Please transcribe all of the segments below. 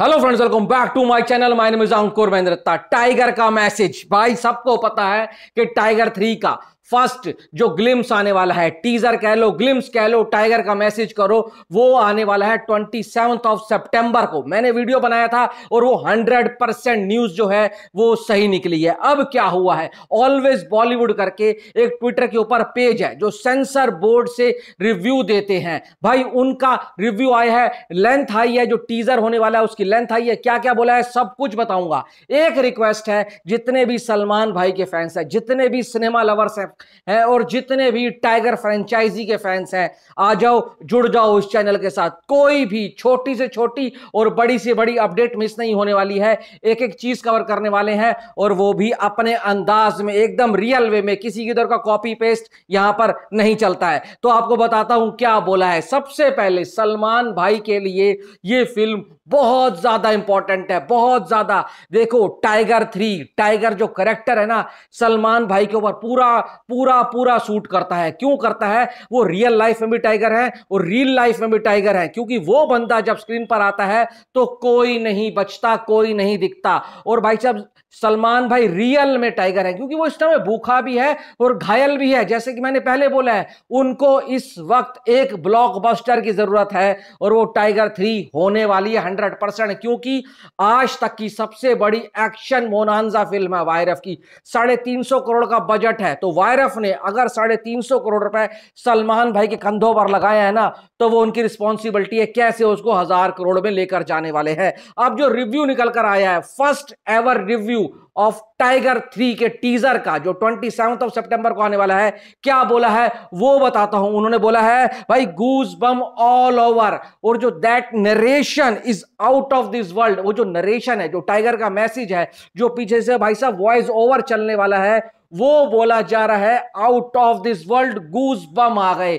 hello friends welcome back to my channel my name is Ankur Mahendra Tiger का message भाई सबको पता है कि टाइगर थ्री का फर्स्ट जो ग्लिम्स आने वाला है टीजर कह लो ग्लिम्स कह लो टाइगर का मैसेज करो वो आने वाला है ट्वेंटी सेवन्थ ऑफ सेप्टेम्बर को मैंने वीडियो बनाया था और वो हंड्रेड परसेंट न्यूज जो है वो सही निकली है अब क्या हुआ है ऑलवेज बॉलीवुड करके एक ट्विटर के ऊपर पेज है जो सेंसर बोर्ड से रिव्यू देते हैं भाई उनका रिव्यू आया है लेंथ आई है जो टीजर होने वाला है उसकी लेंथ आई है क्या क्या बोला है सब कुछ बताऊंगा एक रिक्वेस्ट है जितने भी सलमान भाई के फैंस हैं जितने भी सिनेमा लवर्स हैं हैं और जितने भी टाइगर फ्रेंचाइजी के फैंस हैं आ जाओ जुड़ जाओ इस चैनल के साथ कोई भी छोटी से छोटी और बड़ी से बड़ी अपडेट मिस नहीं होने वाली है एक एक चीज कवर करने वाले हैं और वो भी अपने अंदाज में एकदम रियल वे में किसी की तरह का कॉपी पेस्ट यहां पर नहीं चलता है तो आपको बताता हूं क्या बोला है सबसे पहले सलमान भाई के लिए ये फिल्म बहुत ज्यादा इंपॉर्टेंट है बहुत ज्यादा देखो टाइगर थ्री टाइगर जो करेक्टर है ना सलमान भाई के ऊपर पूरा पूरा पूरा सूट करता है क्यों करता है वो रियल लाइफ में भी टाइगर है और रियल लाइफ में भी टाइगर है क्योंकि वो बंदा जब स्क्रीन पर आता है तो कोई नहीं बचता कोई नहीं दिखता और भाई साहब सलमान भाई रियल में टाइगर है क्योंकि वो इस समय भूखा भी है और घायल भी है जैसे कि मैंने पहले बोला है उनको इस वक्त एक ब्लॉकबस्टर की जरूरत है और वो टाइगर थ्री होने वाली है हंड्रेड परसेंट क्योंकि आज तक की सबसे बड़ी एक्शन मोनांजा फिल्म है वायरफ की साढ़े तीन सौ करोड़ का बजट है तो वायरफ ने अगर साढ़े तीन सौ करोड़ रुपए सलमान भाई के कंधों पर लगाया है ना तो वो उनकी रिस्पॉन्सिबिलिटी है कैसे उसको हजार करोड़ में लेकर जाने वाले हैं अब जो रिव्यू निकल कर आया है first ever review of Tiger three के टीजर का जो ट्वेंटी सेवन ऑफ सेप्टेंबर को आने वाला है क्या बोला है वो बताता हूं उन्होंने बोला है भाई गूज बम ऑल ओवर और जो that narration is out of this world वो जो नरेशन है जो टाइगर का मैसेज है जो पीछे से भाई साहब वॉइस ओवर चलने वाला है वो बोला जा रहा है out of this world goosebumps आ गए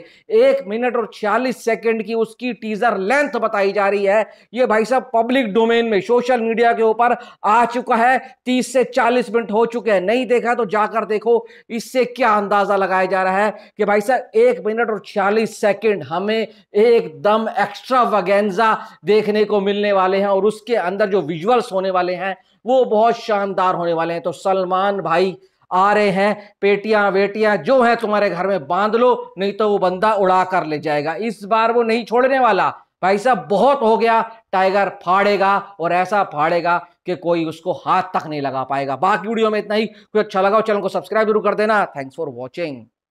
एक मिनट और छियालीस सेकंड की उसकी टीजर लेंथ बताई जा रही है ये भाई साहब पब्लिक डोमेन में सोशल मीडिया के ऊपर आ चुका है तीस से चालीस मिनट हो चुके हैं नहीं देखा तो जाकर देखो इससे क्या अंदाजा लगाया जा रहा है कि भाई साहब एक मिनट और छियालीस सेकेंड हमें एकदम एक्स्ट्रा वगैनजा देखने को मिलने वाले हैं और उसके अंदर जो विजुअल्स होने वाले हैं वो बहुत शानदार होने वाले हैं तो सलमान भाई आ रहे हैं पेटियां वेटियां जो है तुम्हारे घर में बांध लो नहीं तो वो बंदा उड़ा कर ले जाएगा इस बार वो नहीं छोड़ने वाला भाई साहब बहुत हो गया टाइगर फाड़ेगा और ऐसा फाड़ेगा कि कोई उसको हाथ तक नहीं लगा पाएगा बाकी वीडियो में इतना ही कुछ अच्छा लगा चैनल को सब्सक्राइब जरूर कर देना थैंक्स फॉर वॉचिंग